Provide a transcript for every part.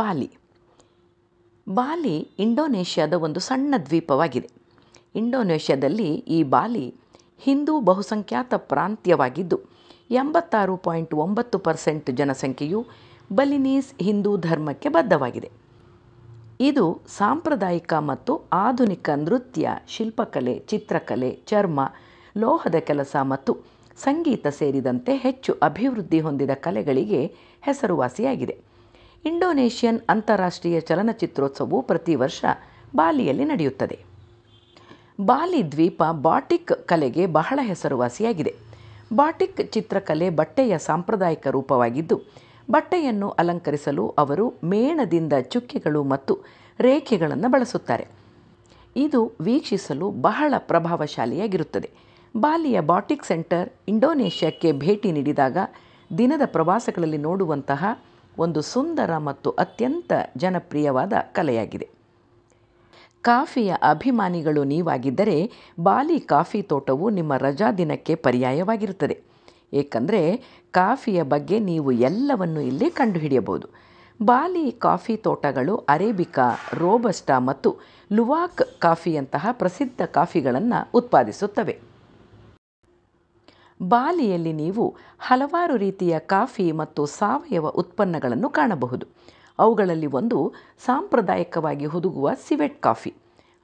ಬಾಲಿ ಬಾಲಿ ಇಂಡೋನೇಷ್ಯಾದ ಒಂದು ಸಣ್ಣ ದ್ವೀಪವಾಗಿದೆ ಇಂಡೋನೇಷ್ಯಾದಲ್ಲಿ ಈ ಬಾಲಿ ಹಿಂದೂ ಬಹುಸಂಖ್ಯಾತ ಪ್ರಾಂತ್ಯವಾಗಿದ್ದು ಎಂಬತ್ತಾರು ಪಾಯಿಂಟ್ ಒಂಬತ್ತು ಪರ್ಸೆಂಟ್ ಜನಸಂಖ್ಯೆಯು ಬಲಿನೀಸ್ ಹಿಂದೂ ಧರ್ಮಕ್ಕೆ ಬದ್ಧವಾಗಿದೆ ಇದು ಸಾಂಪ್ರದಾಯಿಕ ಮತ್ತು ಆಧುನಿಕ ನೃತ್ಯ ಶಿಲ್ಪಕಲೆ ಚಿತ್ರಕಲೆ ಚರ್ಮ ಲೋಹದ ಕೆಲಸ ಮತ್ತು ಸಂಗೀತ ಸೇರಿದಂತೆ ಹೆಚ್ಚು ಅಭಿವೃದ್ಧಿ ಹೊಂದಿದ ಕಲೆಗಳಿಗೆ ಹೆಸರುವಾಸಿಯಾಗಿದೆ ಇಂಡೋನೇಷ್ಯನ್ ಅಂತಾರಾಷ್ಟ್ರೀಯ ಚಲನಚಿತ್ರೋತ್ಸವವು ಪ್ರತಿ ವರ್ಷ ಬಾಲಿಯಲ್ಲಿ ನಡೆಯುತ್ತದೆ ಬಾಲಿ ದ್ವೀಪ ಬಾಟಿಕ್ ಕಲೆಗೆ ಬಹಳ ಹೆಸರುವಾಸಿಯಾಗಿದೆ ಬಾಟಿಕ್ ಚಿತ್ರಕಲೆ ಬಟ್ಟೆಯ ಸಾಂಪ್ರದಾಯಿಕ ರೂಪವಾಗಿದ್ದು ಬಟ್ಟೆಯನ್ನು ಅಲಂಕರಿಸಲು ಅವರು ಮೇಣದಿಂದ ಚುಕ್ಕೆಗಳು ಮತ್ತು ರೇಖೆಗಳನ್ನು ಬಳಸುತ್ತಾರೆ ಇದು ವೀಕ್ಷಿಸಲು ಬಹಳ ಪ್ರಭಾವಶಾಲಿಯಾಗಿರುತ್ತದೆ ಬಾಲಿಯ ಬಾಟಿಕ್ ಸೆಂಟರ್ ಇಂಡೋನೇಷ್ಯಾಕ್ಕೆ ಭೇಟಿ ನೀಡಿದಾಗ ದಿನದ ಪ್ರವಾಸಗಳಲ್ಲಿ ನೋಡುವಂತಹ ಒಂದು ಸುಂದರ ಮತ್ತು ಅತ್ಯಂತ ಜನಪ್ರಿಯವಾದ ಕಲೆಯಾಗಿದೆ ಕಾಫಿಯ ಅಭಿಮಾನಿಗಳು ನೀವಾಗಿದ್ದರೆ ಬಾಲಿ ಕಾಫಿ ತೋಟವು ನಿಮ್ಮ ರಜಾದಿನಕ್ಕೆ ಪರ್ಯಾಯವಾಗಿರುತ್ತದೆ ಏಕೆಂದರೆ ಕಾಫಿಯ ಬಗ್ಗೆ ನೀವು ಎಲ್ಲವನ್ನು ಇಲ್ಲಿ ಕಂಡುಹಿಡಿಯಬಹುದು ಬಾಲಿ ಕಾಫಿ ತೋಟಗಳು ಅರೇಬಿಕಾ ರೋಬಸ್ಟಾ ಮತ್ತು ಲುವಾಕ್ ಕಾಫಿಯಂತಹ ಪ್ರಸಿದ್ಧ ಕಾಫಿಗಳನ್ನು ಉತ್ಪಾದಿಸುತ್ತವೆ ಬಾಲಿಯಲ್ಲಿ ನೀವು ಹಲವಾರು ರೀತಿಯ ಕಾಫಿ ಮತ್ತು ಸಾವಯವ ಉತ್ಪನ್ನಗಳನ್ನು ಕಾಣಬಹುದು ಅವುಗಳಲ್ಲಿ ಒಂದು ಸಾಂಪ್ರದಾಯಿಕವಾಗಿ ಹುದುಗುವ ಸಿವೆಟ್ ಕಾಫಿ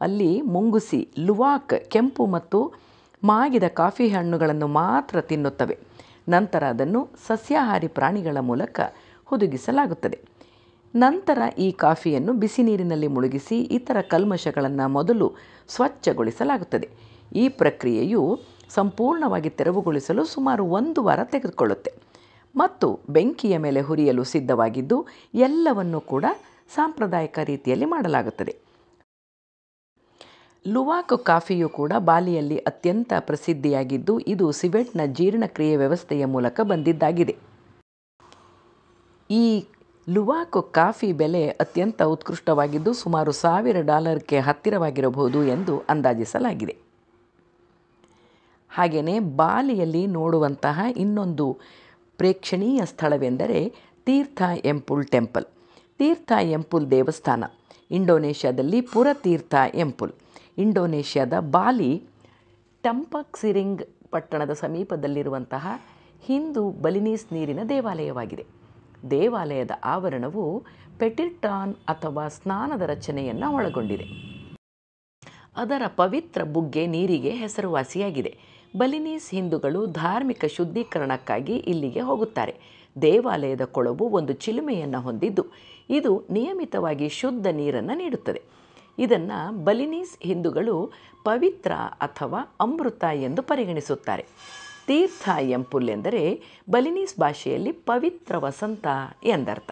ಅಲ್ಲಿ ಮುಂಗುಸಿ ಲುವಾಕ್ ಕೆಂಪು ಮತ್ತು ಮಾಗಿದ ಕಾಫಿ ಹಣ್ಣುಗಳನ್ನು ಮಾತ್ರ ತಿನ್ನುತ್ತವೆ ನಂತರ ಅದನ್ನು ಸಸ್ಯಾಹಾರಿ ಪ್ರಾಣಿಗಳ ಮೂಲಕ ಹುದುಗಿಸಲಾಗುತ್ತದೆ ನಂತರ ಈ ಕಾಫಿಯನ್ನು ಬಿಸಿ ನೀರಿನಲ್ಲಿ ಮುಳುಗಿಸಿ ಇತರ ಕಲ್ಮಶಗಳನ್ನು ಮೊದಲು ಸ್ವಚ್ಛಗೊಳಿಸಲಾಗುತ್ತದೆ ಈ ಪ್ರಕ್ರಿಯೆಯು ಸಂಪೂರ್ಣವಾಗಿ ತೆರವುಗೊಳಿಸಲು ಸುಮಾರು ಒಂದು ವಾರ ತೆಗೆದುಕೊಳ್ಳುತ್ತೆ ಮತ್ತು ಬೆಂಕಿಯ ಮೇಲೆ ಹುರಿಯಲು ಸಿದ್ಧವಾಗಿದ್ದು ಎಲ್ಲವನ್ನು ಕೂಡ ಸಾಂಪ್ರದಾಯಿಕ ರೀತಿಯಲ್ಲಿ ಮಾಡಲಾಗುತ್ತದೆ ಲುವಾಕು ಕಾಫಿಯು ಕೂಡ ಬಾಲಿಯಲ್ಲಿ ಅತ್ಯಂತ ಪ್ರಸಿದ್ಧಿಯಾಗಿದ್ದು ಇದು ಸಿವೆಟ್ನ ಜೀರ್ಣಕ್ರಿಯೆ ವ್ಯವಸ್ಥೆಯ ಮೂಲಕ ಬಂದಿದ್ದಾಗಿದೆ ಈ ಲುವಾಕು ಕಾಫಿ ಬೆಲೆ ಅತ್ಯಂತ ಉತ್ಕೃಷ್ಟವಾಗಿದ್ದು ಸುಮಾರು ಸಾವಿರ ಡಾಲರ್ಗೆ ಹತ್ತಿರವಾಗಿರಬಹುದು ಎಂದು ಅಂದಾಜಿಸಲಾಗಿದೆ ಹಾಗೆಯೇ ಬಾಲಿಯಲ್ಲಿ ನೋಡುವಂತಹ ಇನ್ನೊಂದು ಪ್ರೇಕ್ಷಣೀಯ ಸ್ಥಳವೆಂದರೆ ತೀರ್ಥ ಎಂಪುಲ್ ಟೆಂಪಲ್ ತೀರ್ಥ ಎಂಪುಲ್ ದೇವಸ್ಥಾನ ಇಂಡೋನೇಷ್ಯಾದಲ್ಲಿ ಪುರತೀರ್ಥ ಎಂಪುಲ್ ಇಂಡೋನೇಷ್ಯಾದ ಬಾಲಿ ಟಂಪಕ್ ಸಿರಿಂಗ್ ಪಟ್ಟಣದ ಸಮೀಪದಲ್ಲಿರುವಂತಹ ಹಿಂದೂ ಬಲಿನೀಸ್ ನೀರಿನ ದೇವಾಲಯವಾಗಿದೆ ದೇವಾಲಯದ ಆವರಣವು ಪೆಟಿರ್ಟಾನ್ ಅಥವಾ ಸ್ನಾನದ ರಚನೆಯನ್ನು ಒಳಗೊಂಡಿದೆ ಅದರ ಪವಿತ್ರ ಬುಗ್ಗೆ ನೀರಿಗೆ ಹೆಸರುವಾಸಿಯಾಗಿದೆ ಬಲಿನೀಸ್ ಹಿಂದೂಗಳು ಧಾರ್ಮಿಕ ಶುದ್ಧೀಕರಣಕ್ಕಾಗಿ ಇಲ್ಲಿಗೆ ಹೋಗುತ್ತಾರೆ ದೇವಾಲಯದ ಕೊಳವು ಒಂದು ಚಿಲುಮೆಯನ್ನು ಹೊಂದಿದ್ದು ಇದು ನಿಯಮಿತವಾಗಿ ಶುದ್ಧ ನೀರನ್ನು ನೀಡುತ್ತದೆ ಇದನ್ನು ಬಲಿನೀಸ್ ಹಿಂದೂಗಳು ಪವಿತ್ರ ಅಥವಾ ಅಮೃತ ಎಂದು ಪರಿಗಣಿಸುತ್ತಾರೆ ತೀರ್ಥ ಎಂಪುಲ್ ಎಂದರೆ ಬಲಿನೀಸ್ ಭಾಷೆಯಲ್ಲಿ ಪವಿತ್ರ ವಸಂತ ಎಂದರ್ಥ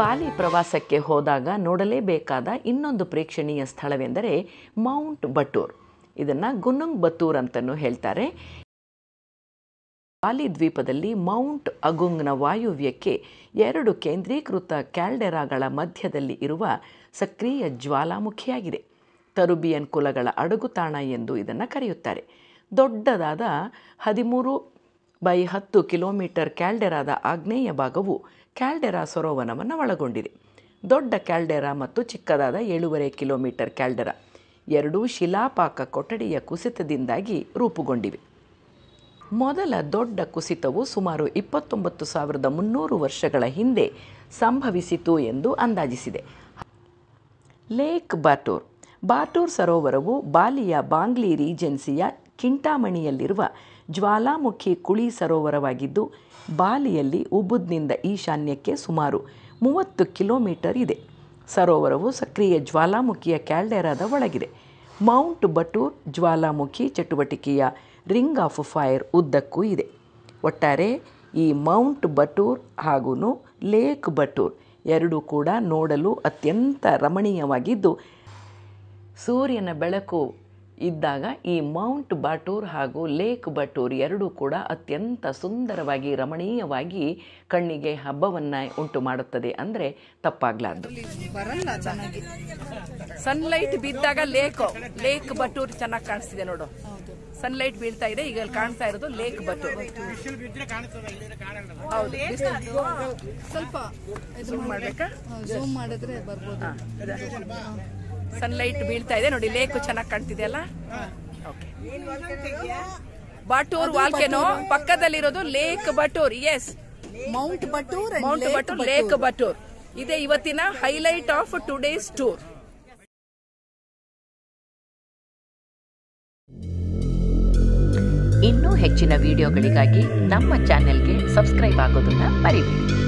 ಬಾಲಿ ಪ್ರವಾಸಕ್ಕೆ ಹೋದಾಗ ನೋಡಲೇಬೇಕಾದ ಇನ್ನೊಂದು ಪ್ರೇಕ್ಷಣೀಯ ಸ್ಥಳವೆಂದರೆ ಮೌಂಟ್ ಬಟೂರ್ ಇದನ್ನು ಗುನುಂಗ್ ಬತ್ತೂರ್ ಅಂತಲೂ ಹೇಳ್ತಾರೆ ಬಾಲಿ ದ್ವೀಪದಲ್ಲಿ ಮೌಂಟ್ ಅಗುಂಗ್ನ ವಾಯುವ್ಯಕ್ಕೆ ಎರಡು ಕೇಂದ್ರೀಕೃತ ಕ್ಯಾಲ್ಡೆರಾಗಳ ಮಧ್ಯದಲ್ಲಿ ಇರುವ ಸಕ್ರಿಯ ಜ್ವಾಲಾಮುಖಿಯಾಗಿದೆ ತರುಬಿಯನ್ ಕುಲಗಳ ಅಡಗುತಾಣ ಎಂದು ಇದನ್ನು ಕರೆಯುತ್ತಾರೆ ದೊಡ್ಡದಾದ ಹದಿಮೂರು ಬೈ ಹತ್ತು ಕಿಲೋಮೀಟರ್ ಕ್ಯಾಲ್ಡೆರಾದ ಆಗ್ನೇಯ ಭಾಗವು ಕ್ಯಾಲ್ಡೆರಾ ಸರೋವರವನ್ನು ಒಳಗೊಂಡಿದೆ ದೊಡ್ಡ ಕ್ಯಾಲ್ಡೆರಾ ಮತ್ತು ಚಿಕ್ಕದಾದ ಏಳುವರೆ ಕಿಲೋಮೀಟರ್ ಕ್ಯಾಲ್ಡೆರಾ ಎರಡೂ ಶಿಲಾಪಾಕ ಕೊಠಡಿಯ ಕುಸಿತದಿಂದಾಗಿ ರೂಪುಗೊಂಡಿವೆ ಮೊದಲ ದೊಡ್ಡ ಕುಸಿತವು ಸುಮಾರು ಇಪ್ಪತ್ತೊಂಬತ್ತು ಸಾವಿರದ ಮುನ್ನೂರು ವರ್ಷಗಳ ಹಿಂದೆ ಸಂಭವಿಸಿತು ಎಂದು ಅಂದಾಜಿಸಿದೆ ಲೇಕ್ ಬಾಟೂರ್ ಬಾಟೂರ್ ಸರೋವರವು ಬಾಲಿಯ ಬಾಂಗ್ಲಿ ರೀಜೆನ್ಸಿಯ ಚಿಂತಾಮಣಿಯಲ್ಲಿರುವ ಜ್ವಾಲಾಮುಖಿ ಕುಳಿ ಸರೋವರವಾಗಿದ್ದು ಬಾಲಿಯಲ್ಲಿ ಉಬುದ್ನಿಂದ ಈಶಾನ್ಯಕ್ಕೆ ಸುಮಾರು ಮೂವತ್ತು ಕಿಲೋಮೀಟರ್ ಇದೆ ಸರೋವರವು ಸಕ್ರಿಯ ಜ್ವಾಲಾಮುಖಿಯ ಕ್ಯಾಲ್ಡೆರಾದ ಒಳಗಿದೆ ಮೌಂಟ್ ಬಟೂರ್ ಜ್ವಾಲಾಮುಖಿ ಚಟುವಟಿಕೆಯ ರಿಂಗ್ ಆಫ್ ಫೈರ್ ಉದ್ದಕ್ಕೂ ಇದೆ ಒಟ್ಟಾರೆ ಈ ಮೌಂಟ್ ಬಟೂರ್ ಹಾಗೂ ಲೇಕ್ ಬಟೂರ್ ಎರಡೂ ಕೂಡ ನೋಡಲು ಅತ್ಯಂತ ರಮಣೀಯವಾಗಿದ್ದು ಸೂರ್ಯನ ಬೆಳಕು ಇದ್ದಾಗ ಈ ಮೌಂಟ್ ಬಾಟೂರ್ ಹಾಗೂ ಲೇಕ್ ಬಟೂರ್ ಎರಡೂ ಕೂಡ ಅತ್ಯಂತ ಸುಂದರವಾಗಿ ರಮಣೀಯವಾಗಿ ಕಣ್ಣಿಗೆ ಹಬ್ಬವನ್ನು ಉಂಟು ಮಾಡುತ್ತದೆ ಅಂದರೆ ತಪ್ಪಾಗ್ಲಾರ್ದು ಸನ್ಲೈಟ್ ಬಿದ್ದಾಗ ಲೇಕ್ ಲೇಕ್ ಬಟೂರ್ ಚೆನ್ನಾಗಿ ಕಾಣಿಸ್ತಿದೆ ನೋಡು ಸನ್ಲೈಟ್ ಬೀಳ್ತಾ ಇದೆ ಈಗ ಕಾಣ್ತಾ ಇರೋದು ಲೇಕ್ ಬಟೂರ್ ಸ್ವಲ್ಪ ಮಾಡಿದ್ರೆ ಸನ್ಲೈಟ್ ಬೀಳ್ತಾ ಇದೆ ನೋಡಿ ಲೇಕ್ ಚೆನ್ನಾಗಿ ಕಾಣ್ತಿದೆ ಅಲ್ಲ ಬಟೂರ್ ವಾಲ್ಕೆನೋ ಪಕ್ಕದಲ್ಲಿರೋದು lake Batur yes mount Batur mount Batur lake Batur ಇದೆ ಇವತ್ತಿನ ಹೈಲೈಟ್ ಆಫ್ ಟುಡೇಸ್ ಟೂರ್ ಇನ್ನೂ ಹೆಚ್ಚಿನ ವಿಡಿಯೋಗಳಿಗಾಗಿ ನಮ್ಮ ಚಾನೆಲ್ಗೆ ಸಬ್ಸ್ಕ್ರೈಬ್ ಆಗೋದನ್ನ ಮರಿಬೇಡಿ